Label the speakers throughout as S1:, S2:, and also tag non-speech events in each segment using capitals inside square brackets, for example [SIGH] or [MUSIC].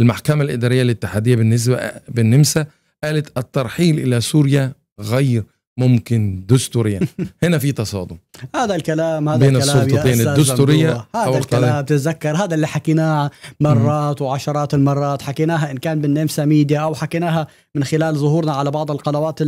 S1: المحكمة الإدارية الاتحادية بالنسبة بالنمسا قالت الترحيل إلى سوريا غير ممكن دستوريا [LAUGHS] هنا في تصادم
S2: هذا الكلام هذا بين الكلام السلطتين الدستوريه هذا الكلام تتذكر هذا اللي حكيناه مرات وعشرات المرات حكيناها ان كان بالنمسا ميديا او حكيناها من خلال ظهورنا على بعض القنوات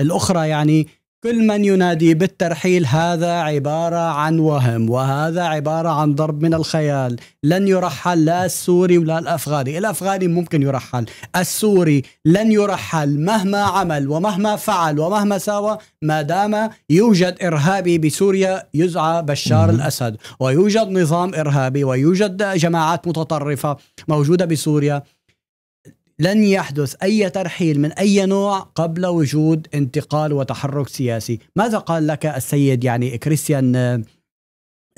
S2: الاخرى يعني كل من ينادي بالترحيل هذا عبارة عن وهم وهذا عبارة عن ضرب من الخيال لن يرحل لا السوري ولا الأفغاني الأفغاني ممكن يرحل السوري لن يرحل مهما عمل ومهما فعل ومهما ساوى ما دام يوجد إرهابي بسوريا يزعى بشار الأسد ويوجد نظام إرهابي ويوجد جماعات متطرفة موجودة بسوريا لن يحدث أي ترحيل من أي نوع قبل وجود انتقال وتحرك سياسي ماذا قال لك السيد يعني كريستيان آه،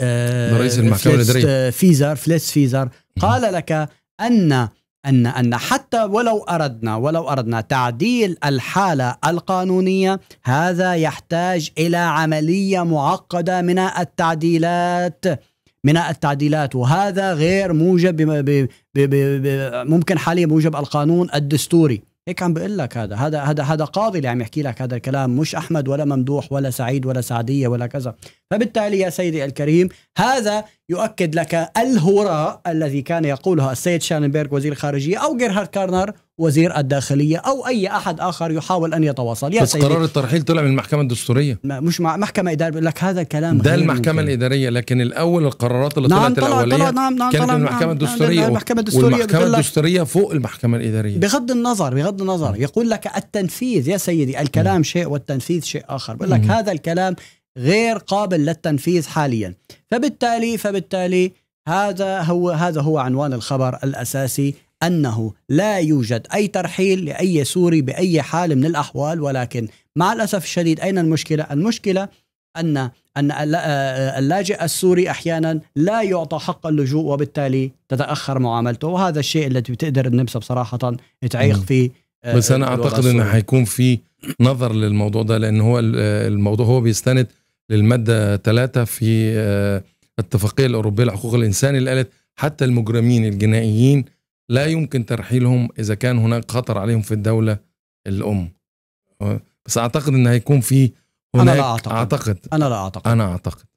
S2: آه، رئيس المحكمة آه، الإدارية فيزر فليس فيزر قال لك أن أن أن حتى ولو أردنا ولو أردنا تعديل الحالة القانونية هذا يحتاج إلى عملية معقدة من التعديلات من التعديلات وهذا غير موجب ب ب ب ممكن حاليا موجب القانون الدستوري هيك عم بقول لك هذا هذا هذا هذا قاضي اللي عم يحكي لك هذا الكلام مش احمد ولا ممدوح ولا سعيد ولا سعديه ولا كذا فبالتالي يا سيدي الكريم هذا يؤكد لك الهراء الذي كان يقولها السيد شاننبرغ وزير الخارجية أو جيرهارد كارنر وزير الداخلية أو أي أحد آخر يحاول أن يتواصل يا بس سيدي قرار
S1: الترحيل طلع من المحكمة الدستورية
S2: مش مع محكمة إدارية بيقول لك هذا الكلام ده المحكمة ممكن.
S1: الإدارية لكن الأول القرارات اللي نعم طلعت الأولية طلع نعم نعم كانت طلع من نعم، المحكمة نعم، الدستورية نعم المحكمة الدستورية والمحكمة الدستورية فوق المحكمة الإدارية
S2: بغض النظر بغض النظر نعم. يقول لك التنفيذ يا سيدي الكلام م. شيء والتنفيذ شيء آخر بيقول لك م. هذا الكلام غير قابل للتنفيذ حاليا فبالتالي فبالتالي هذا هو هذا هو عنوان الخبر الاساسي انه لا يوجد اي ترحيل لاي سوري باي حال من الاحوال ولكن مع الاسف الشديد اين المشكله؟ المشكله ان ان آه، اللاجئ السوري احيانا لا يعطى حق اللجوء وبالتالي تتاخر معاملته وهذا الشيء الذي بتقدر النمسا بصراحه تعيق فيه آه، بس انا اعتقد انه
S1: حيكون في نظر للموضوع ده لان هو آه، الموضوع هو بيستند للماده 3 في آه، الاتفاقيه الاوروبيه لحقوق الانسان اللي قالت حتى المجرمين الجنائيين لا يمكن ترحيلهم اذا كان هناك خطر عليهم في الدوله الام بس اعتقد ان هيكون في هناك أنا لا أعتقد. اعتقد انا لا اعتقد انا اعتقد